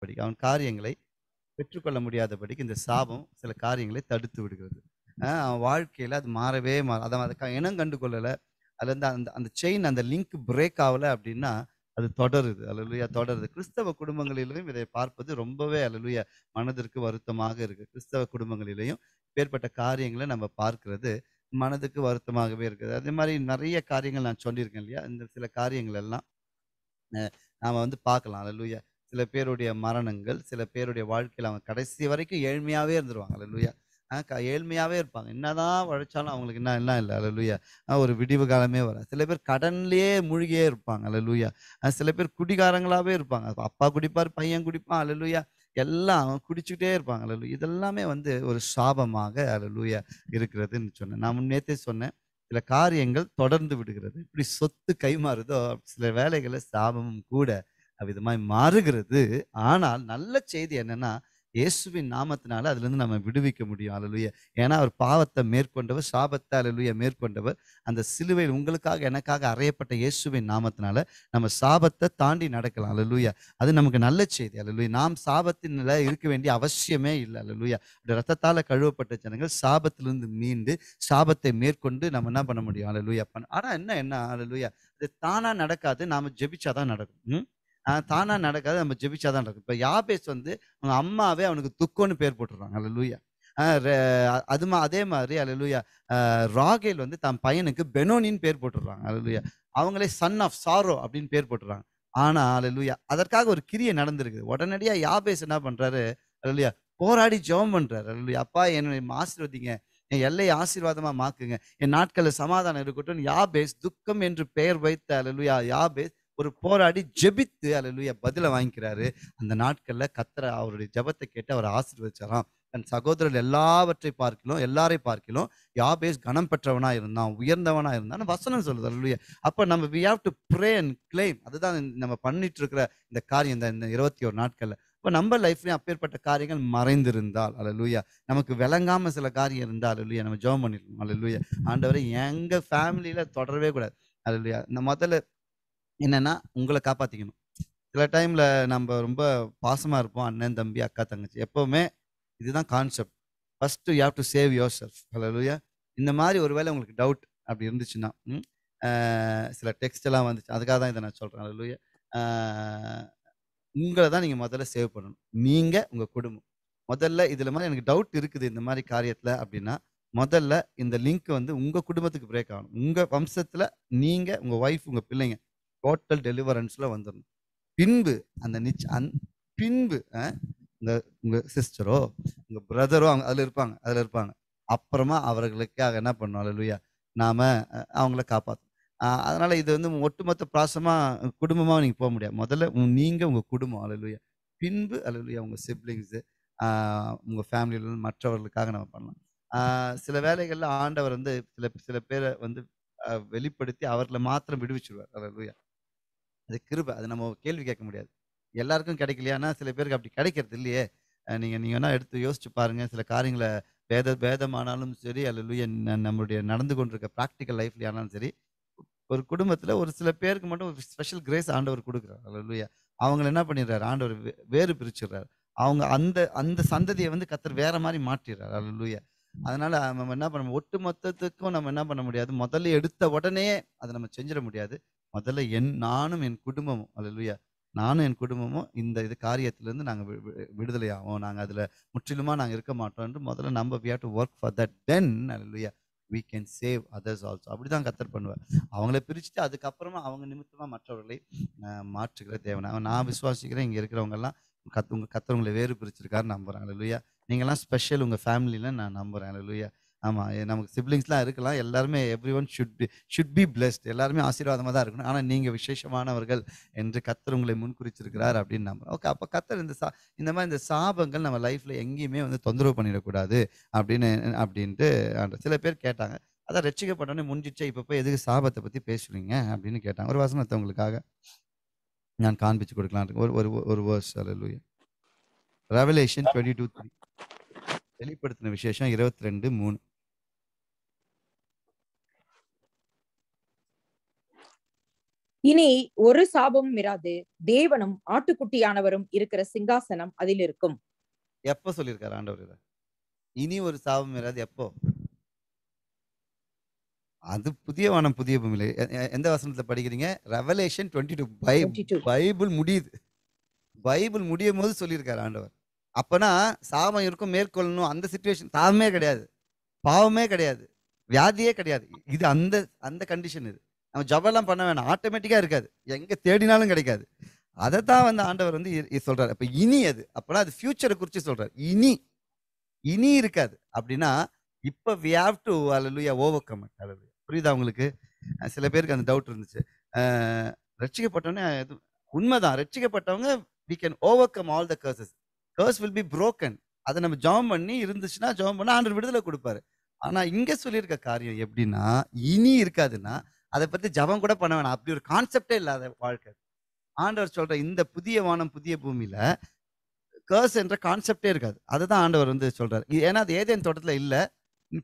முடியாதபடிக்கு அவன் காரியங்களை பெற்றுக்கொள்ள முடியாதபடிக்கு இந்த சாபம் சில காரியங்களை தடுத்து விடுகிறது அவன் வாழ்க்கையில் அது மாறவே மாற அதை அதை இனம் கண்டு கொள்ளலை அதுலேருந்து அந்த அந்த செயின் அந்த லிங்க் பிரேக் ஆகலை அப்படின்னா அது தொடருது அலலுயா தொடருது கிறிஸ்தவ குடும்பங்களிலும் இதை பார்ப்பது ரொம்பவே அலலுயா மனதிற்கு வருத்தமாக இருக்குது கிறிஸ்தவ குடும்பங்களிலையும் பேர்பட்ட காரியங்களை நம்ம பார்க்கறது மனதுக்கு வருத்தமாகவே இருக்குது அதே மாதிரி நிறைய காரியங்கள் நான் சொல்லியிருக்கேன் இல்லையா இந்த சில காரியங்கள் எல்லாம் நாம் வந்து பார்க்கலாம் அலலுயா சில பேருடைய மரணங்கள் சில பேருடைய வாழ்க்கையில் அவங்க கடைசி வரைக்கும் ஏழ்மையாகவே இருந்துருவாங்க அல்லையா ஏழ்மையாகவே இருப்பாங்க என்னதான் உழைச்சாலும் அவங்களுக்கு என்ன எல்லாம் இல்லை லூயா ஒரு விடிவு காலமே வர சில பேர் கடன்லேயே மூழ்கியே இருப்பாங்க லூயா சில பேர் குடிகாரங்களாகவே இருப்பாங்க அப்பா குடிப்பார் பையன் குடிப்பான் லூயா எல்லாம் குடிச்சுக்கிட்டே இருப்பாங்க அல்லூயா இதெல்லாமே வந்து ஒரு சாபமாக லூயா இருக்கிறதுன்னு சொன்னேன் நான் முன்னேற்றே சொன்னேன் சில காரியங்கள் தொடர்ந்து விடுகிறது இப்படி சொத்து கைமாறுதோ சில வேலைகளை சாபமும் கூட விதமாய் மாறுகிறது ஆனால் நல்ல செய்தி என்னன்னா இயேசுவின் நாமத்தினால அதுலேருந்து நம்ம விடுவிக்க முடியும் அலலுய ஏன்னா அவர் பாவத்தை மேற்கொண்டவர் சாபத்தை அலலுய மேற்கொண்டவர் அந்த சிலுவையில் உங்களுக்காக எனக்காக அறையப்பட்ட இயேசுவின் நாமத்தினால நம்ம சாபத்தை தாண்டி நடக்கலாம் அலலுயா அது நமக்கு நல்ல செய்தி அலலுயா நாம் சாபத்தின் இருக்க வேண்டிய அவசியமே இல்லை அலலுயா ரத்தத்தால் கழுவப்பட்ட ஜனங்கள் சாபத்திலிருந்து மீண்டு சாபத்தை மேற்கொண்டு நம்ம என்ன பண்ண முடியும் அலலுயா பண்ண ஆனால் என்ன என்ன அலலுயா அது தானாக நடக்காது நாம் ஜெபிச்சாதான் நடக்கும் தானா நடக்காது நம்ம ஜெபிச்சாதான் நடக்கும் இப்ப யாபேஸ் வந்து அவங்க அம்மாவே அவனுக்கு துக்கம்னு பேர் போட்டுறாங்க அல்ல லூயா அது அதே மாதிரி லூயா ராகேல் வந்து தன் பையனுக்கு பெனோனின்னு பேர் போட்டுடுறாங்க லூயா அவங்களே சன் ஆஃப் சாரோ அப்படின்னு பேர் போட்டுறாங்க ஆனா லூயா அதற்காக ஒரு கிரியை நடந்திருக்கு உடனடியா யாபேஸ் என்ன பண்றாரு லூயா போராடி ஜெபம் பண்றாரு லூயா அப்பா என்னை ஆசீர்வதிங்க என் எல்லையை ஆசீர்வாதமா மாக்குங்க என் நாட்களில் சமாதானம் இருக்கட்டும் யாபேஸ் துக்கம் என்று பெயர் வைத்த லூயா யாபேஸ் ஒரு போராடி ஜெபித்து லூயா பதிலை வாங்கிக்கிறாரு அந்த நாட்களில் கத்தர அவருடைய ஜபத்தை கேட்டு அவர் ஆசீர்வதிச்சாராம் தன் சகோதரர் எல்லாவற்றை பார்க்கலாம் எல்லாரையும் பார்க்கலாம் யாபேஸ் கனம் பெற்றவனா இருந்தான் உயர்ந்தவனா இருந்தான் வசனம் சொல்லுது லூயா அப்போ நம்ம we have to pray and claim அதுதான் நம்ம பண்ணிட்டு இருக்கிற இந்த காரியம் இந்த இருபத்தி ஒரு நாட்களில் இப்போ நம்ம லைஃப்லேயும் அப்பேற்பட்ட காரியங்கள் மறைந்திருந்தால் அல்ல லூயா நமக்கு விளங்காமல் சில காரியம் இருந்தால் அல்ல லூயா நம்ம ஜோம் பண்ணிருக்கோம் அல்ல லூயா ஆண்டவரை எங்கள் ஃபேமிலியில் தொடரவே கூடாது அல்ல லூயா இந்த முதல்ல என்னன்னா உங்களை காப்பாத்திக்கணும் சில டைம்ல நம்ம ரொம்ப பாசமா இருப்போம் அண்ணன் தம்பி அக்கா தங்கச்சி எப்பவுமே இதுதான் concept first you have to save yourself ஹலோயா இந்த மாதிரி ஒருவேளை உங்களுக்கு டவுட் அப்படி இருந்துச்சுன்னா சில டெக்ஸ்ட் எல்லாம் வந்துச்சு அதுக்காக தான் இதை நான் சொல்றேன் ஹலோயா உங்களை தான் நீங்கள் முதல்ல சேவ் பண்ணணும் நீங்கள் உங்கள் குடும்பம் முதல்ல இதில் மாதிரி எனக்கு டவுட் இருக்குது இந்த மாதிரி காரியத்தில் அப்படின்னா முதல்ல இந்த லிங்க் வந்து உங்கள் குடும்பத்துக்கு பிரேக் ஆகணும் உங்கள் வம்சத்தில் நீங்கள் உங்கள் ஒய்ஃப் உங்கள் பிள்ளைங்க டோட்டல் டெலிவரன்ஸில் வந்துடணும் பின்பு அந்த நிச்ச அந் பின்பு இந்த உங்கள் சிஸ்டரோ உங்கள் பிரதரோ அவங்க அதில் இருப்பாங்க அதில் இருப்பாங்க அப்புறமா அவர்களுக்காக என்ன பண்ணோம் அல்லையா நாம் அவங்கள காப்பாற்றணும் அதனால் இது வந்து ஒட்டுமொத்த பிராசமாக குடும்பமாக நீங்கள் போக முடியாது முதல்ல நீங்கள் உங்கள் குடும்பம் அல்லையா பின்பு அல்லையா உங்கள் சிப்ளிங்ஸு உங்கள் ஃபேமிலியில் மற்றவர்களுக்காக நம்ம பண்ணலாம் சில வேலைகளில் ஆண்டவர் வந்து சில சில பேரை வந்து வெளிப்படுத்தி அவர்களை மாத்திரம் விடுவிச்சிருவார் அல்லையா அது கிருபை அது நம்ம கேள்வி கேட்க முடியாது எல்லாருக்கும் கிடைக்கலையானா சில பேருக்கு அப்படி கிடைக்கிறது இல்லையே நீங்கள் நீங்கள் வேணால் எடுத்து யோசிச்சு பாருங்கள் சில காரியங்களை பேத பேதமானாலும் சரி அல்ல நம்மளுடைய நடந்து கொண்டிருக்க ப்ராக்டிக்கல் லைஃப்லையானாலும் சரி ஒரு குடும்பத்தில் ஒரு சில பேருக்கு மட்டும் ஒரு ஸ்பெஷல் கிரேஸ் ஆண்டவர் கொடுக்குறார் அல்ல அவங்கள என்ன பண்ணிடுறாரு ஆண்டவர் வேறு பிரிச்சிடுறாரு அவங்க அந்த அந்த சந்ததியை வந்து கத்தர் வேற மாதிரி மாற்றிடுறாரு அல்ல லூயா அதனால நம்ம என்ன பண்ண ஒட்டு மொத்தத்துக்கும் நம்ம என்ன பண்ண முடியாது முதல்ல எடுத்த உடனே அதை நம்ம செஞ்சிட முடியாது முதல்ல என் நானும் என் குடும்பமும் அல்லையா நானும் என் குடும்பமும் இந்த இது காரியத்திலேருந்து நாங்கள் விடுதலை ஆகும் நாங்கள் அதில் முற்றிலுமாக நாங்கள் இருக்க மாட்டோம்னு முதல்ல நம்ம we have to work for that then அல்லையா we can save others also அப்படி தான் கத்தர் பண்ணுவார் அவங்கள பிரிச்சுட்டு அதுக்கப்புறமா அவங்க நிமித்தமாக மற்றவர்களை மாற்றுகிற தேவை நான் விசுவாசிக்கிறேன் இங்கே இருக்கிறவங்கெல்லாம் கத்து உங்கள் கத்தர் உங்களை வேறு பிரிச்சிருக்காரு நம்புகிறேன் இல்லையா நீங்கள்லாம் ஸ்பெஷல் உங்கள் ஃபேமிலியில் நான் நம்புகிறேன் இல்லையா ஆமாம் நமக்கு சிப்ளிங்ஸ்லாம் இருக்கலாம் எல்லாருமே everyone should be should be blessed எல்லாருமே ஆசீர்வாதமாக தான் இருக்கணும் ஆனால் நீங்கள் விசேஷமானவர்கள் என்று கத்தர் உங்களை முன்குறிச்சிருக்கிறார் அப்படின்னு நம்ம ஓகே அப்போ கத்தர் இந்த சா இந்த மாதிரி இந்த சாபங்கள் நம்ம லைஃப்பில் எங்கேயுமே வந்து தொந்தரவு பண்ணிடக்கூடாது அப்படின்னு அப்படின்ட்டு சில பேர் கேட்டாங்க அதான் ரட்சிக்கப்பட்டோன்னே முடிஞ்சிச்சே இப்போ போய் எதுக்கு சாபத்தை பற்றி பேசுறீங்க அப்படின்னு கேட்டாங்க ஒரு வசனத்தை உங்களுக்காக நான் காண்பிச்சு கொடுக்கலாம் ஒரு ஒரு ஒரு verse hallelujah revelation twenty two three வெளிப்படுத்தின விசேஷம் இருபத்தி ரெண்டு மூணு இனி ஒரு சாபமும் இராது தேவனும் ஆட்டுக்குட்டியானவரும் இருக்கிற சிங்காசனம் அதில் இருக்கும் எப்ப சொல்லியிருக்காரு ஆண்டவர் இனி ஒரு சாபம் இராது எப்போ அது புதிய வானம் புதிய பூமியில எந்த வசனத்துல படிக்கிறீங்க ரெவலேஷன் டுவெண்ட்டி டூ பைபிள் முடியுது பைபிள் முடியும் போது சொல்லியிருக்காரு ஆண்டவர் அப்பனா சாபம் இருக்கும் மேற்கொள்ளணும் அந்த சுச்சுவேஷன் சாபமே கிடையாது பாவமே கிடையாது வியாதியே கிடையாது இது அந்த அந்த கண்டிஷன் இது நம்ம ஜபெல்லாம் பண்ண வேணாம் ஆட்டோமேட்டிக்காக இருக்காது எங்கே தேடினாலும் கிடைக்காது அதை தான் வந்து ஆண்டவர் வந்து சொல்கிறார் இப்போ இனி அது அப்போனா அது ஃபியூச்சரை குறித்து சொல்கிறார் இனி இனி இருக்காது அப்படின்னா இப்போ we have to hallelujah overcome hallelujah புரியுதா உங்களுக்கு சில பேருக்கு அந்த டவுட் இருந்துச்சு ரட்சிக்கப்பட்டவனே இது உண்மைதான் ரட்சிக்கப்பட்டவங்க we can overcome all the curses curse will be broken அதை நம்ம ஜாம் பண்ணி இருந்துச்சுன்னா ஜாம் பண்ணால் ஆண்டர் விடுதலை கொடுப்பாரு ஆனால் இங்கே சொல்லியிருக்க காரியம் எப்படின்னா இனி இருக்காதுன்னா அதை பற்றி ஜபம் கூட பண்ண வேணாம் அப்படி ஒரு கான்செப்டே இல்லாத வாழ்க்கை ஆண்டவர் சொல்கிற இந்த புதிய வானம் புதிய பூமியில் கேர்ஸ் என்ற கான்செப்டே இருக்காது அதை தான் ஆண்டவர் வந்து சொல்கிறார் ஏன்னா அது ஏதேன் தோட்டத்தில் இல்லை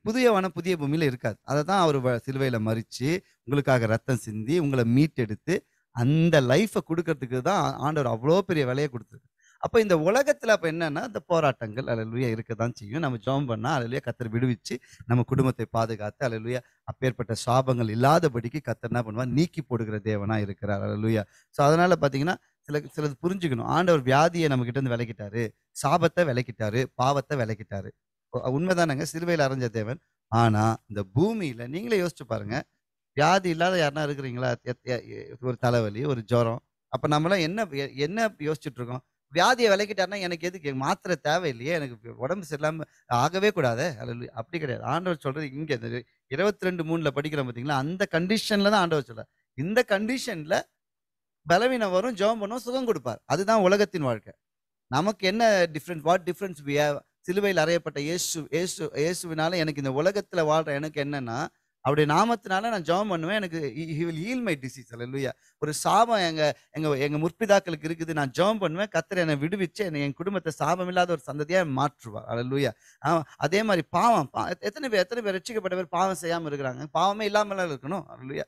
புதிய வனம் புதிய பூமியில் இருக்காது அதை தான் அவர் சிலுவையில் மறித்து உங்களுக்காக ரத்தம் சிந்தி உங்களை மீட்டெடுத்து அந்த லைஃப்பை கொடுக்கறதுக்கு தான் ஆண்டவர் அவ்வளோ பெரிய விலையை கொடுத்துருக்கு அப்போ இந்த உலகத்தில் அப்போ என்னென்னா இந்த போராட்டங்கள் அலலுயா இருக்க தான் செய்யும் நம்ம ஜோம் பண்ணால் அலலுயா கத்தர் விடுவிச்சு நம்ம குடும்பத்தை பாதுகாத்து அலலுயா அப்பேற்பட்ட சாபங்கள் இல்லாதபடிக்கு கத்தர் என்ன பண்ணுவார் நீக்கி போடுகிற தேவனாக இருக்கிறார் அலலுயா ஸோ அதனால் பார்த்தீங்கன்னா சில சிலது புரிஞ்சுக்கணும் ஆண்டவர் வியாதியை நம்ம கிட்ட விளக்கிட்டாரு சாபத்தை விளக்கிட்டாரு பாவத்தை விளக்கிட்டாரு உண்மைதானங்க சிறுவையில் அரைஞ்ச தேவன் ஆனால் இந்த பூமியில் நீங்களே யோசிச்சு பாருங்கள் வியாதி இல்லாத யாருன்னா இருக்கிறீங்களா ஒரு தலைவலி ஒரு ஜுரம் அப்போ நம்மளாம் என்ன என்ன யோசிச்சுட்டு இருக்கோம் வியாதியை விளக்கிட்டாருன்னா எனக்கு எதுக்கு மாத்திரை தேவையில்லையே எனக்கு உடம்பு சரியில்லாமல் ஆகவே கூடாது அல்ல அப்படி கிடையாது ஆண்டவர் சொல்றது இங்கே இருபத்தி ரெண்டு மூணில் படிக்கிறோம் பார்த்தீங்களா அந்த கண்டிஷனில் தான் ஆண்டவர் சொல்கிறார் இந்த கண்டிஷனில் பலவீனம் வரும் ஜோம் பண்ணும் சுகம் கொடுப்பார் அதுதான் உலகத்தின் வாழ்க்கை நமக்கு என்ன டிஃப்ரெண்ட் வாட் டிஃப்ரென்ஸ் சிலுவையில் அறையப்பட்ட இயேசு இயேசு இயேசுவினால எனக்கு இந்த உலகத்தில் வாழ்கிற எனக்கு என்னன்னா அவருடைய நாமத்தினால நான் ஜெபம் பண்ணுவேன் எனக்கு he will heal my disease hallelujah ஒரு சாபம் எங்க எங்க எங்க முற்பிதாக்களுக்கு இருக்குது நான் ஜெபம் பண்ணுவேன் கத்தர் என்னை விடுவிச்சு என்னை என் குடும்பத்தை சாபம் இல்லாத ஒரு சந்ததியா மாற்றுவா அல்லையா அதே மாதிரி பாவம் எத்தனை பேர் எத்தனை பேர் ரட்சிக்கப்பட்ட பேர் பாவம் செய்யாம இருக்கிறாங்க பாவமே இல்லாமல் இருக்கணும் அல்லையா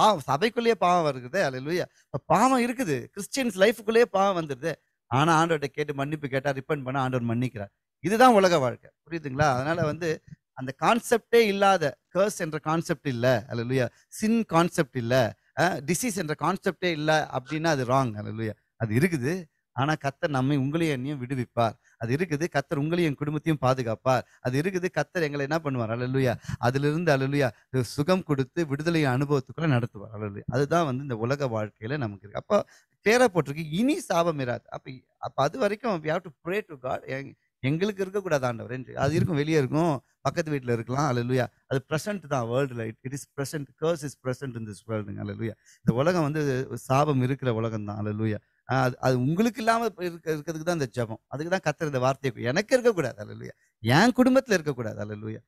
பாவம் சபைக்குள்ளேயே பாவம் இருக்குது அல்ல இப்போ பாவம் இருக்குது கிறிஸ்டியன்ஸ் லைஃபுக்குள்ளேயே பாவம் வந்துருது ஆனால் ஆண்டோட்ட கேட்டு மன்னிப்பு கேட்டால் ரிப்பன் பண்ண ஆண்டவர் மன்னிக்கிறார் இதுதான் உலக வாழ்க்கை புரியுதுங்களா அதனால வந்து அந்த கான்செப்டே இல்லாத கர்ஸ் என்ற கான்செப்ட் இல்லை அல்ல சின் கான்செப்ட் இல்லை டிசீஸ் என்ற கான்செப்டே இல்லை அப்படின்னா அது ராங் அல்ல அது இருக்குது ஆனால் கத்தர் நம்மை உங்களையும் என்னையும் விடுவிப்பார் அது இருக்குது கத்தர் உங்களையும் என் குடும்பத்தையும் பாதுகாப்பார் அது இருக்குது கத்தர் எங்களை என்ன பண்ணுவார் அழலுயா அதிலிருந்து அழலுயா சுகம் கொடுத்து விடுதலையை அனுபவத்துக்குள்ள நடத்துவார் அழலுயா அதுதான் வந்து இந்த உலக வாழ்க்கையில் நமக்கு இருக்குது அப்போ கிளியராக போட்டிருக்கு இனி சாபம் இராது அப்போ அப்போ அது வரைக்கும் we have to pray to God எங்களுக்கு இருக்கக்கூடாது ஆண்டவர் என்று அது இருக்கும் வெளியே இருக்கும் பக்கத்து வீட்டில் இருக்கலாம் அல்ல அலலுயா அது ப்ரெசென்ட் தான் world light it is present curse is present in this வேர்ல்டுங்க அலலுயா இந்த உலகம் வந்து சாபம் இருக்கிற உலகம் தான் அல்ல லூயா அது அது உங்களுக்கு இல்லாமல் இருக்க இருக்கிறதுக்கு தான் இந்த ஜபம் அதுக்கு தான் கத்துற இந்த வார்த்தையை எனக்கு இருக்கக்கூடாது அல்ல அலலுயா என் குடும்பத்தில் இருக்கக்கூடாது அல்ல லூயா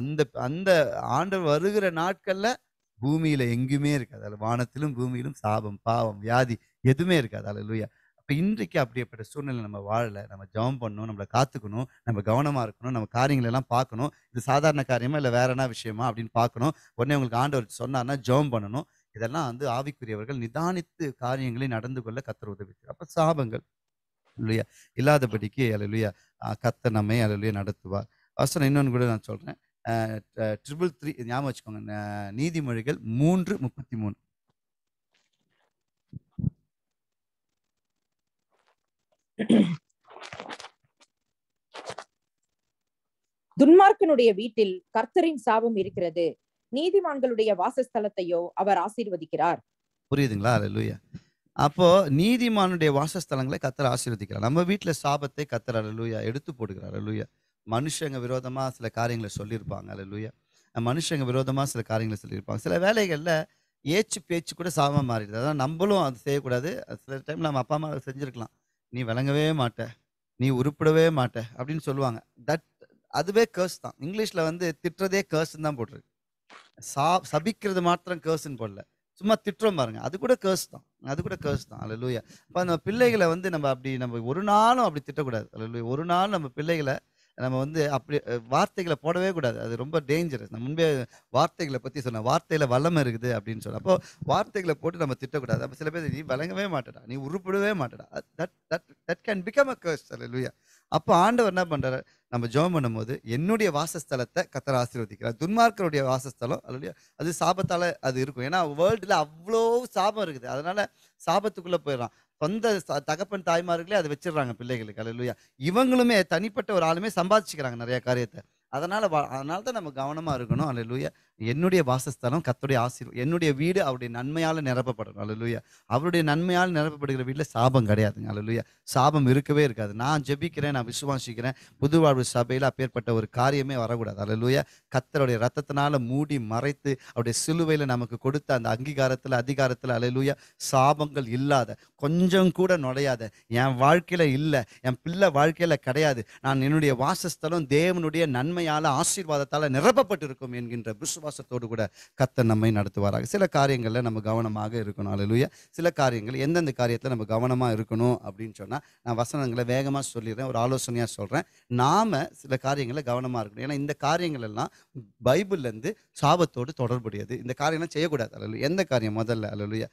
அந்த அந்த ஆண்டவர் வருகிற நாட்களில் பூமியில் எங்கேயுமே இருக்காது அதில் வானத்திலும் பூமியிலும் சாபம் பாவம் வியாதி எதுவுமே இருக்காது அல்ல லூயா பட் இன்றைக்கு அப்படியேப்பட்ட சூழ்நிலை நம்ம வாழலை நம்ம ஜபம் பண்ணணும் நம்மளை காத்துக்கணும் நம்ம கவனமாக இருக்கணும் நம்ம காரியங்களெல்லாம் பார்க்கணும் இது சாதாரண காரியமா இல்லை வேற என்ன விஷயமா அப்படின்னு பார்க்கணும் உடனே உங்களுக்கு ஆண்டவர் சொன்னார்னா ஜபம் பண்ணணும் இதெல்லாம் வந்து ஆவிக்குரியவர்கள் நிதானித்து காரியங்களை நடந்து கொள்ள கத்தர் உதவி அப்போ சாபங்கள் இல்லையா இல்லாதபடிக்கு அலலுயா கத்த நம்மை அலலுயா நடத்துவார் அவசரம் இன்னொன்று கூட நான் சொல்கிறேன் ட்ரிபிள் த்ரீ ஞாபகம் வச்சுக்கோங்க நீதிமொழிகள் மூன்று முப்பத்தி மூணு துன்மார்க்கனுடைய வீட்டில் கர்த்தரின் சாபம் இருக்கிறது நீதிமான்களுடைய வாசஸ்தலத்தையோ அவர் ஆசீர்வதிக்கிறார் புரியுதுங்களா லூயா அப்போ நீதிமானுடைய வாசஸ்தலங்களை கத்தர் ஆசீர்வதிக்கிறார் நம்ம வீட்டுல சாபத்தை கத்தர் அலுவயா எடுத்து போடுகிறார் அலுவயா மனுஷங்க விரோதமா சில காரியங்களை சொல்லியிருப்பாங்க அலுவயா மனுஷங்க விரோதமா சில காரியங்களை சொல்லியிருப்பாங்க சில வேலைகள்ல ஏச்சு பேச்சு கூட சாபம் மாறிடுது அதான் நம்மளும் அது செய்யக்கூடாது சில டைம் நம்ம அப்பா அம்மா செஞ்சிருக்கலாம் நீ விளங்கவே மாட்ட நீ உருப்பிடவே மாட்ட அப்படின்னு சொல்லுவாங்க தட் அதுவே கேர்ஸ் தான் இங்கிலீஷில் வந்து திட்டுறதே கேர்ஸ்ன்னு தான் போட்டிருக்கு சா சபிக்கிறது மாத்திரம் கேர்ஸ்ன்னு போடல சும்மா திட்டுறோம் பாருங்க அது கூட கேர்ஸ் தான் அது கூட கேர்ஸ் தான் அல்ல லூயா இப்போ நம்ம பிள்ளைகளை வந்து நம்ம அப்படி நம்ம ஒரு நாளும் அப்படி திட்டக்கூடாது அல்ல ஒரு நாள் நம்ம பிள்ளைகளை நம்ம வந்து அப்படி வார்த்தைகளை போடவே கூடாது அது ரொம்ப டேஞ்சரஸ் நம்ம முன்பே வார்த்தைகளை பற்றி சொன்னேன் வார்த்தையில் வல்லமை இருக்குது அப்படின்னு சொன்ன அப்போ வார்த்தைகளை போட்டு நம்ம திட்டக்கூடாது அப்போ சில பேர் நீ வழங்கவே மாட்டடா நீ உருப்பிடவே மாட்டடா that that that can become a curse லூயா அப்போ ஆண்டவர் என்ன பண்ணுறாரு நம்ம ஜோம் பண்ணும்போது என்னுடைய வாசஸ்தலத்தை கத்தரை ஆசீர்வதிக்கிறார் துன்மார்க்கருடைய வாசஸ்தலம் அல்லையா அது சாபத்தால் அது இருக்கும் ஏன்னா வேர்ல்டில் அவ்வளோ சாபம் இருக்குது அதனால் சாபத்துக்குள்ளே போயிடலாம் சொந்த தகப்பன் தாய்மார்களே அதை வச்சிடுறாங்க பிள்ளைகளுக்கு அலையிலுயா இவங்களுமே தனிப்பட்ட ஒரு ஆளுமே சம்பாதிச்சுக்கிறாங்க நிறைய காரியத்தை அதனால அதனால தான் நம்ம கவனமா இருக்கணும் அலையிலுயா என்னுடைய வாசஸ்தலம் கத்துடைய ஆசீர் என்னுடைய வீடு அவருடைய நன்மையால் நிரப்பப்படணும் அலலுயா அவருடைய நன்மையால் நிரப்பப்படுகிற வீட்டில் சாபம் கிடையாதுங்க அலலுயா சாபம் இருக்கவே இருக்காது நான் ஜெபிக்கிறேன் நான் விசுவாசிக்கிறேன் புதுவாழ்வு சபையில் அப்பேற்பட்ட ஒரு காரியமே வரக்கூடாது அலலுயா கத்தருடைய ரத்தத்தினால மூடி மறைத்து அவருடைய சிலுவையில் நமக்கு கொடுத்த அந்த அங்கீகாரத்தில் அதிகாரத்தில் அலலுயா சாபங்கள் இல்லாத கொஞ்சம் கூட நுழையாத என் வாழ்க்கையில் இல்லை என் பிள்ளை வாழ்க்கையில் கிடையாது நான் என்னுடைய வாசஸ்தலம் தேவனுடைய நன்மையால் ஆசீர்வாதத்தால் நிரப்பப்பட்டிருக்கும் என்கின்ற விசுவாச விசுவாசத்தோடு கூட கத்த நம்மை நடத்துவாராக சில காரியங்களில் நம்ம கவனமாக இருக்கணும் அலலுயா சில காரியங்கள் எந்தெந்த காரியத்தில் நம்ம கவனமாக இருக்கணும் அப்படின்னு சொன்னால் நான் வசனங்களை வேகமாக சொல்லிடுறேன் ஒரு ஆலோசனையாக சொல்கிறேன் நாம் சில காரியங்களில் கவனமாக இருக்கணும் ஏன்னா இந்த காரியங்கள் எல்லாம் பைபிள்லேருந்து சாபத்தோடு தொடர்புடையது இந்த காரியம்லாம் செய்யக்கூடாது அலலு எந்த காரியம் முதல்ல அலலுயா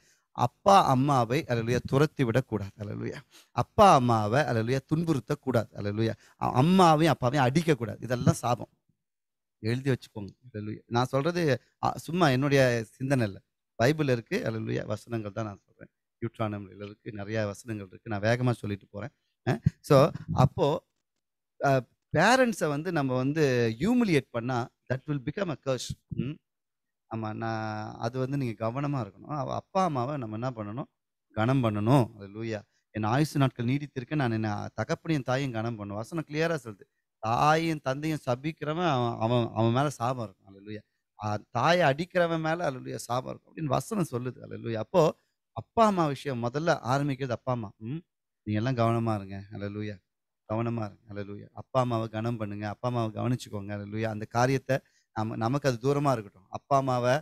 அப்பா அம்மாவை அலலுயா துரத்தி விடக்கூடாது அலலுயா அப்பா அம்மாவை அலலுயா துன்புறுத்தக்கூடாது அலலுயா அம்மாவையும் அப்பாவையும் அடிக்கக்கூடாது இதெல்லாம் சாபம் எழுதி வச்சுக்கோங்க நான் சொல்றது சும்மா என்னுடைய சிந்தனை இல்லை பைபிள் இருக்கு அல்லலுயா வசனங்கள் தான் நான் சொல்றேன் யூட்ரானமில் இருக்கு நிறைய வசனங்கள் இருக்கு நான் வேகமாக சொல்லிட்டு போறேன் ஸோ அப்போ பேரண்ட்ஸை வந்து நம்ம வந்து ஹியூமிலியேட் பண்ணால் that will become a curse ஆமாம் நான் அது வந்து நீங்கள் கவனமாக இருக்கணும் அவள் அப்பா அம்மாவை நம்ம என்ன பண்ணணும் கனம் பண்ணணும் அது லூயா என் ஆயுசு நாட்கள் நீடித்திருக்க நான் என்ன தகப்பனையும் தாயும் கனம் பண்ணணும் வசனம் கிளியராக சொல்லுது தாயும் தந்தையும் சபிக்கிறவன் அவன் அவன் அவன் மேலே சாபம் இருக்கும் அல்லையா தாயை அடிக்கிறவன் மேலே அல்லையா சாபம் இருக்கும் அப்படின்னு வசனம் சொல்லுது அல்லையா அப்போது அப்பா அம்மா விஷயம் முதல்ல ஆரம்பிக்கிறது அப்பா அம்மா ம் நீங்க எல்லாம் கவனமாக இருங்க அல்லையா கவனமாக இருங்க அல்லையா அப்பா அம்மாவை கவனம் பண்ணுங்க அப்பா அம்மாவை கவனிச்சுக்கோங்க அல்லையா அந்த காரியத்தை நம்ம நமக்கு அது தூரமாக இருக்கட்டும் அப்பா அம்மாவை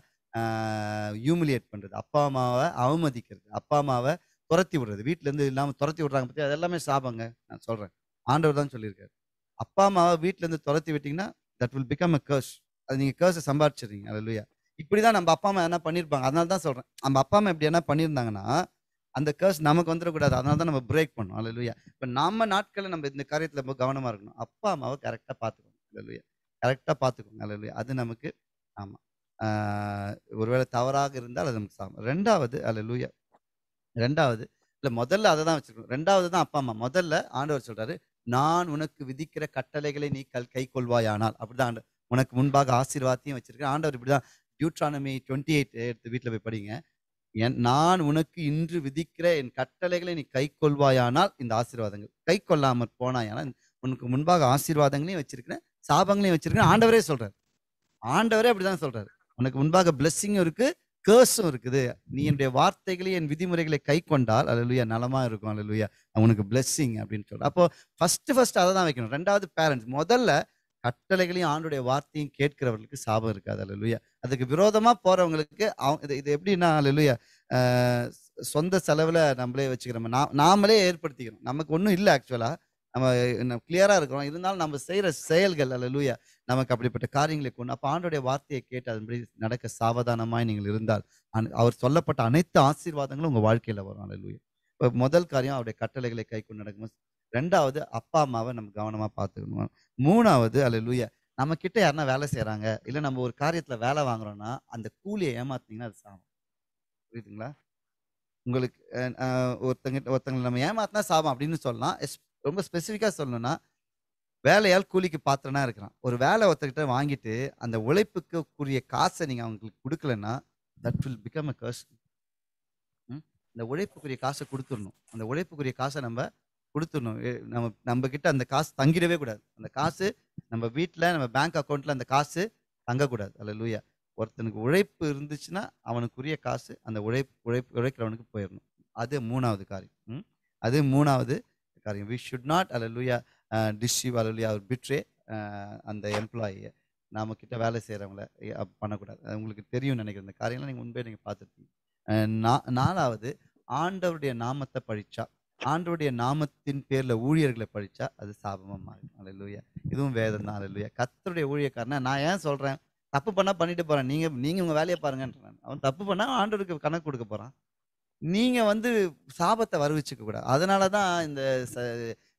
ஹியூமிலியேட் பண்ணுறது அப்பா அம்மாவை அவமதிக்கிறது அப்பா அம்மாவை துரத்தி விடுறது வீட்டிலேருந்து இல்லாமல் துரத்தி விடுறாங்க பற்றி அதெல்லாமே சாபங்க நான் சொல்கிறேன் ஆண்டவர் தான் சொல்லியிருக்காரு அப்பா அம்மாவை வீட்டிலேருந்து துரத்தி விட்டிங்கன்னா that will become a curse அது நீங்கள் கேர்ஸை சம்பாரிச்சிடுறீங்க இல்லையா இப்படி தான் நம்ம அப்பா அம்மா என்ன பண்ணியிருப்பாங்க அதனால தான் சொல்கிறேன் நம்ம அப்பா அம்மா எப்படி என்ன பண்ணியிருந்தாங்கன்னா அந்த கேர்ஸ் நமக்கு வந்துடக்கூடாது அதனால தான் நம்ம பிரேக் பண்ணோம் இல்லையா இப்போ நம்ம நாட்களில் நம்ம இந்த காரியத்தில் ரொம்ப கவனமாக இருக்கணும் அப்பா அம்மாவை கரெக்டாக பார்த்துக்கணும் இல்லையா கரெக்டாக பார்த்துக்கோங்க இல்லையா அது நமக்கு ஆமாம் ஒருவேளை தவறாக இருந்தால் அது நமக்கு சாமம் ரெண்டாவது அல்ல லூயா ரெண்டாவது இல்லை முதல்ல அதை தான் வச்சுருக்கணும் ரெண்டாவது தான் அப்பா அம்மா முதல்ல ஆண்டவர் சொல்கிறாரு நான் உனக்கு விதிக்கிற கட்டளைகளை நீ கல் கை கொள்வாயானால் அப்படிதான் உனக்கு முன்பாக ஆசீர்வாதத்தையும் வச்சிருக்கேன் ஆண்டவர் இப்படிதான் டியூட்ரானமி டுவெண்ட்டி எயிட் எடுத்து வீட்டில் போய் படிங்க என் நான் உனக்கு இன்று விதிக்கிற என் கட்டளைகளை நீ கை கொள்வாயானால் இந்த ஆசீர்வாதங்கள் கை கொள்ளாமல் போனாயானால் உனக்கு முன்பாக ஆசீர்வாதங்களையும் வச்சிருக்கிறேன் சாபங்களையும் வச்சிருக்கேன் ஆண்டவரே சொல்றாரு ஆண்டவரே அப்படிதான் சொல்றாரு உனக்கு முன்பாக பிளஸ்ஸிங்கும் இருக்குது கேர்ஸும் இருக்குது நீ என்னுடைய வார்த்தைகளை என் விதிமுறைகளை கை கொண்டால் அலலுயா நலமா இருக்கும் அலலுயா அவனுக்கு பிளெஸ்ஸிங் அப்படின்னு சொல்ற அப்போ ஃபர்ஸ்ட் ஃபர்ஸ்ட் அதை தான் வைக்கணும் ரெண்டாவது பேரண்ட்ஸ் முதல்ல கட்டளைகளையும் ஆண்டுடைய வார்த்தையும் கேட்கிறவர்களுக்கு சாபம் இருக்காது லூயா அதுக்கு விரோதமா போறவங்களுக்கு அவங்க இது இது எப்படின்னா அலலுயா சொந்த செலவில் நம்மளே வச்சுக்கிறோம் நாமளே ஏற்படுத்திக்கிறோம் நமக்கு ஒன்றும் இல்லை ஆக்சுவலாக நம்ம கிளியராக இருக்கிறோம் இருந்தாலும் நம்ம செய்கிற செயல்கள் அல்ல லூயா நமக்கு அப்படிப்பட்ட காரியங்களை கொண்டு அப்போ ஆண்டோடைய வார்த்தையை கேட்டு அதன்படி நடக்க சாவதானமாய் நீங்கள் இருந்தால் அவர் சொல்லப்பட்ட அனைத்து ஆசீர்வாதங்களும் உங்கள் வாழ்க்கையில் வரும் அல்ல லூயா இப்போ முதல் காரியம் அவருடைய கட்டளைகளை கை கொண்டு நடக்கும் ரெண்டாவது அப்பா அம்மாவை நம்ம கவனமாக பார்த்துக்கணும் மூணாவது அல்ல லூயா நம்ம கிட்ட யாருன்னா வேலை செய்கிறாங்க இல்லை நம்ம ஒரு காரியத்தில் வேலை வாங்குறோம்னா அந்த கூலியை ஏமாத்தீங்கன்னா அது சாகும் புரியுதுங்களா உங்களுக்கு ஒருத்தங்க ஒருத்தங்களை நம்ம ஏமாத்தினா சாபம் அப்படின்னு சொல்லலாம் எஸ் ரொம்ப ஸ்பெசிஃபிக்காக சொல்லணும்னா வேலையால் கூலிக்கு பாத்திரனா இருக்கிறான் ஒரு வேலை ஒருத்தர்கிட்ட வாங்கிட்டு அந்த உழைப்புக்கு காசை நீங்கள் அவங்களுக்கு கொடுக்கலன்னா that will become a curse இந்த உழைப்புக்குரிய காசை கொடுத்துடணும் அந்த உழைப்புக்குரிய காசை நம்ம கொடுத்துடணும் நம்ம நம்ம கிட்ட அந்த காசு தங்கிடவே கூடாது அந்த காசு நம்ம வீட்டில் நம்ம பேங்க் அக்கௌண்ட்டில் அந்த காசு தங்கக்கூடாது அல்ல லூயா ஒருத்தனுக்கு உழைப்பு இருந்துச்சுன்னா அவனுக்குரிய காசு அந்த உழைப்பு உழைப்பு உழைக்கிறவனுக்கு போயிடணும் அது மூணாவது காரியம் அது மூணாவது காரியம் வி ஷுட் நாட் லூயா டிஸ்டிவ் அலலுயா அவர் பிட்ரே அந்த எம்ப்ளாயியை நாம கிட்ட வேலை செய்கிறவங்கள பண்ணக்கூடாது உங்களுக்கு தெரியும் நினைக்கிற இந்த காரியங்கள்லாம் நீங்கள் முன்பே நீங்கள் பார்த்துருப்பீங்க நா நாலாவது ஆண்டவருடைய நாமத்தை பழிச்சா ஆண்டவருடைய நாமத்தின் பேரில் ஊழியர்களை பழிச்சா அது சாபமாக மாறும் லூயா இதுவும் வேதம் தான் அலலுயா கத்தருடைய ஊழியக்காரனா நான் ஏன் சொல்கிறேன் தப்பு பண்ணால் பண்ணிட்டு போகிறேன் நீங்கள் நீங்கள் உங்கள் வேலையை பாருங்கன்றான் அவன் தப்பு பண்ணால் ஆண்டவருக்கு கணக்கு கொடுக்க போகிறான் நீங்க வந்து சாபத்தை வரவிச்சுக்க கூடாது அதனால தான் இந்த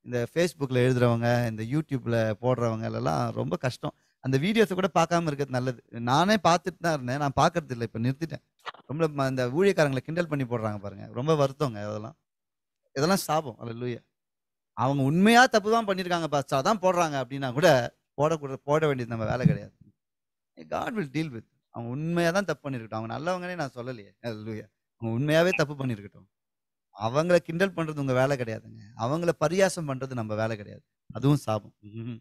இந்த ஃபேஸ்புக்கில் எழுதுறவங்க இந்த யூடியூப்பில் போடுறவங்க எல்லாம் ரொம்ப கஷ்டம் அந்த வீடியோஸை கூட பார்க்காம இருக்கிறது நல்லது நானே பார்த்துட்டு தான் இருந்தேன் நான் பார்க்கறது இல்லை இப்போ நிறுத்திட்டேன் ரொம்ப அந்த ஊழியக்காரங்களை கிண்டல் பண்ணி போடுறாங்க பாருங்க ரொம்ப வருத்தங்க அதெல்லாம் இதெல்லாம் சாபம் அல்ல லூயா அவங்க உண்மையாக தப்பு தான் பண்ணியிருக்காங்க பாஸ்டா தான் போடுறாங்க அப்படின்னா கூட போடக்கூட போட வேண்டியது நம்ம வேலை கிடையாது காட் வில் டீல் வித் அவங்க உண்மையாக தான் தப்பு பண்ணியிருக்கட்டும் அவங்க நல்லவங்கன்னே நான் சொல்லலையே லூயா அவங்க உண்மையாவே தப்பு பண்ணியிருக்கட்டும் அவங்கள கிண்டல் பண்றது உங்க வேலை கிடையாதுங்க அவங்கள பரியாசம் பண்றது நம்ம வேலை கிடையாது அதுவும் சாபம்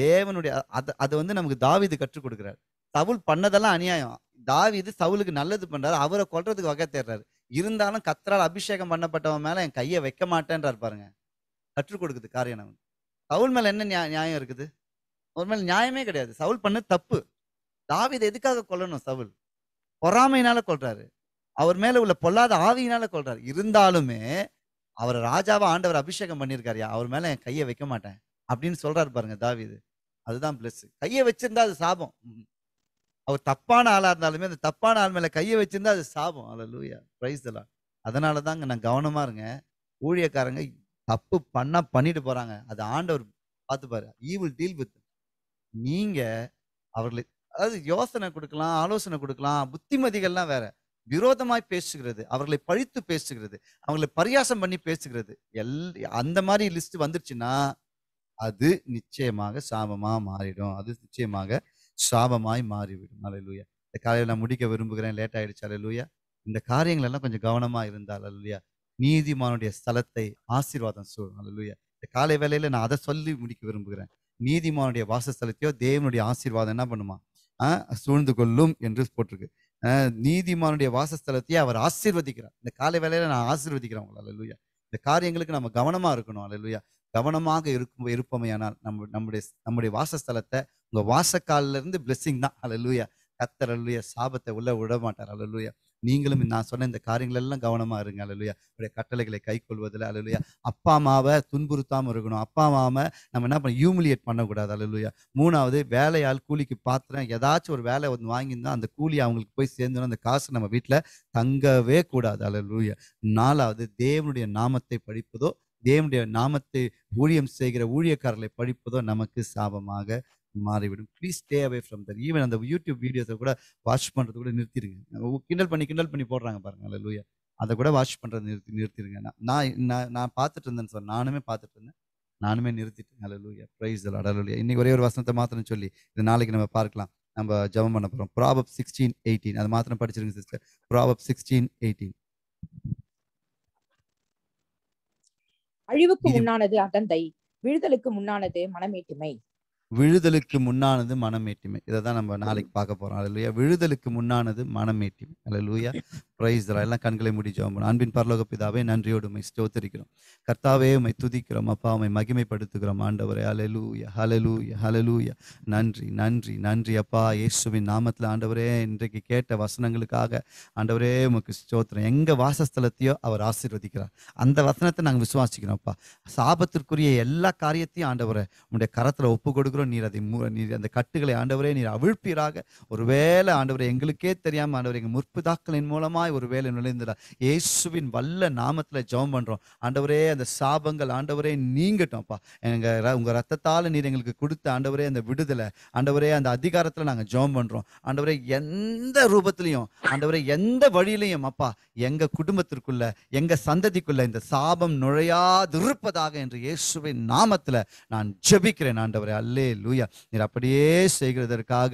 தேவனுடைய அது அது வந்து நமக்கு தாவிது கற்றுக் கொடுக்குறாரு சவுல் பண்ணதெல்லாம் அநியாயம் தாவிது சவுலுக்கு நல்லது பண்றாரு அவரை கொல்றதுக்கு வகை தேர்றாரு இருந்தாலும் கத்தரால் அபிஷேகம் பண்ணப்பட்டவன் மேல என் கையை வைக்க மாட்டேன்றார் பாருங்க கற்றுக் கொடுக்குது காரியம் அவன் சவுல் மேல என்ன நியாயம் இருக்குது ஒரு மேல நியாயமே கிடையாது சவுல் பண்ண தப்பு தாவிதை எதுக்காக கொல்லணும் சவுல் பொறாமைனால கொள்றாரு அவர் மேல உள்ள பொல்லாத ஆவியினால கொள்றாரு இருந்தாலுமே அவர் ராஜாவா ஆண்டவர் அபிஷேகம் பண்ணியிருக்காருயா அவர் மேல என் கையை வைக்க மாட்டேன் அப்படின்னு சொல்றாரு பாருங்க தாவிது அதுதான் பிளஸ் கையை வச்சிருந்தா அது சாபம் அவர் தப்பான ஆளா இருந்தாலுமே அந்த தப்பான ஆள் மேல கையை வச்சிருந்தா அது சாபம் அல்ல லூயா பிரைஸ் எல்லாம் அதனால தாங்க நான் கவனமா இருங்க ஊழியக்காரங்க தப்பு பண்ணா பண்ணிட்டு போறாங்க அது ஆண்டவர் பார்த்துப்பாரு ஈவில் டீல் வித் நீங்க அவர்களை அதாவது யோசனை கொடுக்கலாம் ஆலோசனை கொடுக்கலாம் புத்திமதிகள்லாம் வேற விரோதமாய் பேசுகிறது அவர்களை பழித்து பேசுகிறது அவங்களை பரியாசம் பண்ணி பேசுகிறது எல் அந்த மாதிரி லிஸ்ட் வந்துருச்சுன்னா அது நிச்சயமாக சாபமாக மாறிடும் அது நிச்சயமாக சாபமாய் மாறிவிடும் அலையலூயா இந்த காலையில் நான் முடிக்க விரும்புகிறேன் லேட் ஆயிடுச்சு அலையலூயா இந்த காரியங்கள் எல்லாம் கொஞ்சம் கவனமாக இருந்தால் அலையலூயா நீதிமானுடைய ஸ்தலத்தை ஆசீர்வாதம் சூழும் அலையலூயா இந்த காலை வேலையில் நான் அதை சொல்லி முடிக்க விரும்புகிறேன் நீதிமானுடைய வாசஸ்தலத்தையோ தேவனுடைய ஆசீர்வாதம் என்ன பண்ணுமா சூழ்ந்து கொள்ளும் என்று போட்டிருக்கு நீதிமானுடைய வாசஸ்தலத்தையே அவர் ஆசீர்வதிக்கிறார் இந்த காலை வேலையில நான் ஆசீர்வதிக்கிறேன் உங்களை அல்லூயா இந்த காரியங்களுக்கு நம்ம கவனமா இருக்கணும் அல்லூயா கவனமாக இருக்கும் இருப்பமையானால் நம்ம நம்முடைய நம்முடைய வாசஸ்தலத்தை உங்க வாசக்காலில இருந்து பிளெஸ்ஸிங் தான் அல்லூயா கத்தர் அல்லூயா சாபத்தை உள்ள விட மாட்டார் அல்லையா நீங்களும் நான் சொன்ன இந்த காரியங்கள் எல்லாம் கவனமாக இருங்க அலுவலியா உடைய கட்டளைகளை கை கொள்வதில் அலுவலியா அப்பா அம்மாவை துன்புறுத்தாமல் இருக்கணும் அப்பா அம்மாவை நம்ம என்ன பண்ண ஹியூமிலியேட் பண்ணக்கூடாது அலுவலியா மூணாவது வேலையால் கூலிக்கு பாத்திரம் ஏதாச்சும் ஒரு வேலை வந்து வாங்கியிருந்தோம் அந்த கூலி அவங்களுக்கு போய் சேர்ந்துடும் அந்த காசு நம்ம வீட்டில் தங்கவே கூடாது அலுவலியா நாலாவது தேவனுடைய நாமத்தை படிப்பதோ தேவனுடைய நாமத்தை ஊழியம் செய்கிற ஊழியக்காரர்களை படிப்பதோ நமக்கு சாபமாக மாறிவிடும் please stay away from their even அந்த யூடியூப் வீடியோஸை கூட வாட்ச் பண்ணுறது கூட நிறுத்திடுங்க கிண்டல் பண்ணி கிண்டல் பண்ணி போடுறாங்க பாருங்க லூயா அதை கூட வாட்ச் பண்ணுறது நிறுத்தி நிறுத்திடுங்க நான் நான் நான் பார்த்துட்டு இருந்தேன்னு சார் நானுமே பார்த்துட்டு இருந்தேன் நானுமே நிறுத்திட்டேன் லூயா ப்ரைஸ் அடலூயா இன்னைக்கு ஒரே ஒரு வசனத்தை மாத்திரம் சொல்லி இது நாளைக்கு நம்ம பார்க்கலாம் நம்ம ஜபம் பண்ண போகிறோம் ப்ராபப் சிக்ஸ்டீன் எயிட்டீன் அது மாத்திரம் படிச்சிருங்க சிஸ்டர் ப்ராபப் சிக்ஸ்டீன் எயிட்டீன் அழிவுக்கு முன்னானது அகந்தை விடுதலுக்கு முன்னானது மனமேட்டுமை விழுதலுக்கு முன்னானது மனமேட்டிமை இதை தான் நம்ம நாளைக்கு பார்க்க போறோம் அல்ல விழுதலுக்கு முன்னானது மனமேட்டிமை அல்ல பிரைஸ் எல்லாம் கண்களை முடி அன்பின் பரலோக பிதாவே நன்றியோடு உமை ஸ்தோத்தரிக்கிறோம் கர்த்தாவே உமை துதிக்கிறோம் அப்பா உமை மகிமைப்படுத்துகிறோம் ஆண்டவரே ஹலலூயா ஹலலூயா ஹலலூயா நன்றி நன்றி நன்றி அப்பா இயேசுவின் நாமத்தில் ஆண்டவரே இன்றைக்கு கேட்ட வசனங்களுக்காக ஆண்டவரே உமக்கு ஸ்தோத்திரம் எங்கள் வாசஸ்தலத்தையோ அவர் ஆசீர்வதிக்கிறார் அந்த வசனத்தை நாங்கள் விசுவாசிக்கிறோம் அப்பா சாபத்திற்குரிய எல்லா காரியத்தையும் ஆண்டவரை உன்னுடைய கரத்தில் ஒப்பு கொடுக்குறோம் நீர் அதை நீர் அந்த கட்டுகளை ஆண்டவரே நீர் அவிழ்ப்பீராக ஒருவேளை ஆண்டவரை எங்களுக்கே தெரியாமல் ஆண்டவர் எங்கள் முற்பிதாக்களின் மூலமாக ஒரு வேலை நுழைந்துடா இயேசுவின் வல்ல நாமத்தில் ஜெபம் பண்ணுறோம் ஆண்டவரே அந்த சாபங்கள் ஆண்டவரே நீங்கட்டோம்ப்பா எங்கள் உங்கள் ரத்தத்தால் நீர் எங்களுக்கு கொடுத்த ஆண்டவரே அந்த விடுதலை ஆண்டவரே அந்த அதிகாரத்தில் நாங்கள் ஜெபம் பண்ணுறோம் ஆண்டவரே எந்த ரூபத்துலையும் ஆண்டவரே எந்த வழியிலையும் அப்பா எங்கள் குடும்பத்திற்குள்ள எங்கள் சந்ததிக்குள்ள இந்த சாபம் நுழையாதிருப்பதாக என்று இயேசுவின் நாமத்தில் நான் ஜெபிக்கிறேன் ஆண்டவரே அல்லே லூயா நீர் அப்படியே செய்கிறதற்காக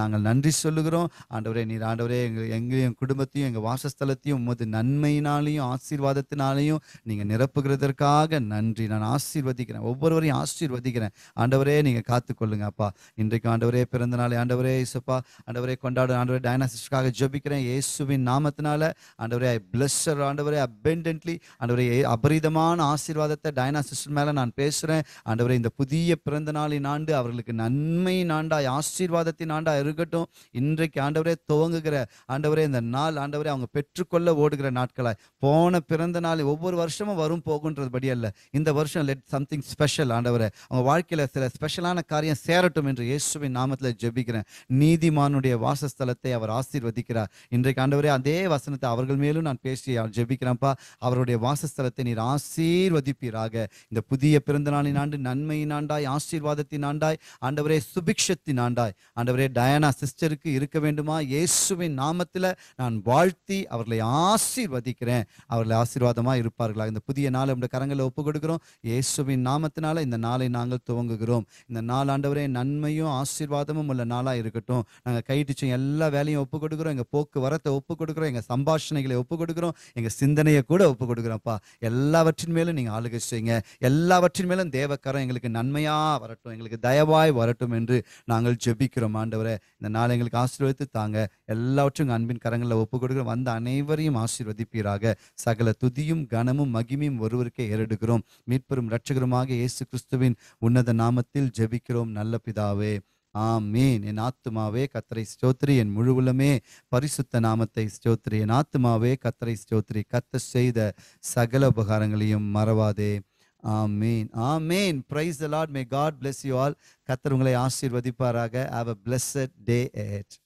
நாங்கள் நன்றி சொல்லுகிறோம் ஆண்டவரே நீர் ஆண்டவரே எங்கள் எங்களையும் குடும்பத்தையும் எங்கள் வாசஸ்தலத்தையும் உமது நன்மையினாலையும் ஆசீர்வாதத்தினாலையும் நீங்கள் நிரப்புகிறதற்காக நன்றி நான் ஆசீர்வதிக்கிறேன் ஒவ்வொருவரையும் ஆசீர்வதிக்கிறேன் ஆண்டவரே நீங்கள் காத்துக்கொள்ளுங்க அப்பா இன்றைக்கு ஆண்டவரே பிறந்த நாளை ஆண்டவரே இசப்பா ஆண்டவரே கொண்டாட ஆண்டவரே டயனாசிஸ்க்காக ஜபிக்கிறேன் இயேசுவின் நாமத்தினால ஆண்டவரே ஐ பிளஸ்ஸர் ஆண்டவரே அபெண்டன்ட்லி ஆண்டவரே அபரிதமான ஆசீர்வாதத்தை டயனாசிஸ் மேலே நான் பேசுகிறேன் ஆண்டவரே இந்த புதிய பிறந்த நாளின் ஆண்டு அவர்களுக்கு நன்மை நாண்டாய் ஆசீர்வாதத்தின் ஆண்டாய் இருக்கட்டும் இன்றைக்கு ஆண்டவரே துவங்குகிற ஆண்டவரே இந்த நாள் ஆண்டவரே அவங்க அவங்க பெற்றுக்கொள்ள ஓடுகிற நாட்களாய் போன பிறந்த நாள் ஒவ்வொரு வருஷமும் வரும் போகுன்றதுபடி அல்ல இந்த வருஷம் லெட் சம்திங் ஸ்பெஷல் ஆண்டவரை அவங்க வாழ்க்கையில் சில ஸ்பெஷலான காரியம் சேரட்டும் என்று இயேசுவின் நாமத்தில் ஜெபிக்கிறேன் நீதிமானுடைய வாசஸ்தலத்தை அவர் ஆசீர்வதிக்கிறார் இன்றைக்கு ஆண்டவரே அதே வசனத்தை அவர்கள் மேலும் நான் பேசி ஜெபிக்கிறேன்ப்பா அவருடைய வாசஸ்தலத்தை நீர் ஆசீர்வதிப்பீராக இந்த புதிய பிறந்த நாளின் ஆண்டு நன்மையின் ஆண்டாய் ஆசீர்வாதத்தின் ஆண்டாய் ஆண்டவரே சுபிக்ஷத்தின் ஆண்டாய் ஆண்டவரே டயானா சிஸ்டருக்கு இருக்க வேண்டுமா இயேசுவின் நாமத்தில் நான் வாழ்த்தி நடத்தி அவர்களை ஆசீர்வதிக்கிறேன் அவர்களை ஆசீர்வாதமாக இருப்பார்களாக இந்த புதிய நாளை நம்முடைய கரங்களை ஒப்பு கொடுக்கிறோம் இயேசுவின் நாமத்தினால இந்த நாளை நாங்கள் துவங்குகிறோம் இந்த நாளாண்டவரே நன்மையும் ஆசீர்வாதமும் உள்ள நாளாக இருக்கட்டும் நாங்கள் கைட்டுச்சும் எல்லா வேலையும் ஒப்பு கொடுக்குறோம் எங்கள் போக்குவரத்தை ஒப்பு கொடுக்குறோம் எங்கள் சம்பாஷணைகளை ஒப்பு கொடுக்குறோம் எங்கள் சிந்தனையை கூட ஒப்பு கொடுக்குறோம்ப்பா எல்லாவற்றின் மேலும் நீங்கள் ஆளுகை செய்யுங்க எல்லாவற்றின் மேலும் தேவக்கரம் எங்களுக்கு நன்மையாக வரட்டும் எங்களுக்கு தயவாய் வரட்டும் என்று நாங்கள் ஜெபிக்கிறோம் ஆண்டவரை இந்த நாளை எங்களுக்கு ஆசீர்வதித்து தாங்க எல்லாவற்றையும் அன்பின் கரங்களில் ஒப்பு கொடுக்குறோம் வந்த அனைவரையும் ஆசீர்வதிப்பீராக சகல துதியும் கனமும் மகிமையும் ஒருவருக்கே ஏறெடுக்கிறோம் மீட்பெரும் இரட்சகருமாக இயேசு கிறிஸ்துவின் உன்னத நாமத்தில் ஜெபிக்கிறோம் நல்ல பிதாவே மேன் என் ஆத்துமாவே கத்தரை ஸ்தோத்ரி என் முழுவலுமே பரிசுத்த நாமத்தை ஸ்தோத்ரி என் ஆத்துமாவே கத்தரை ஸ்தோத்ரி கத்த செய்த சகல உபகாரங்களையும் மறவாதே ஆமீன் ஆமீன் praise the Lord may God bless you all கத்தர் உங்களை ஆசீர்வதிப்பாராக have a blessed day Ed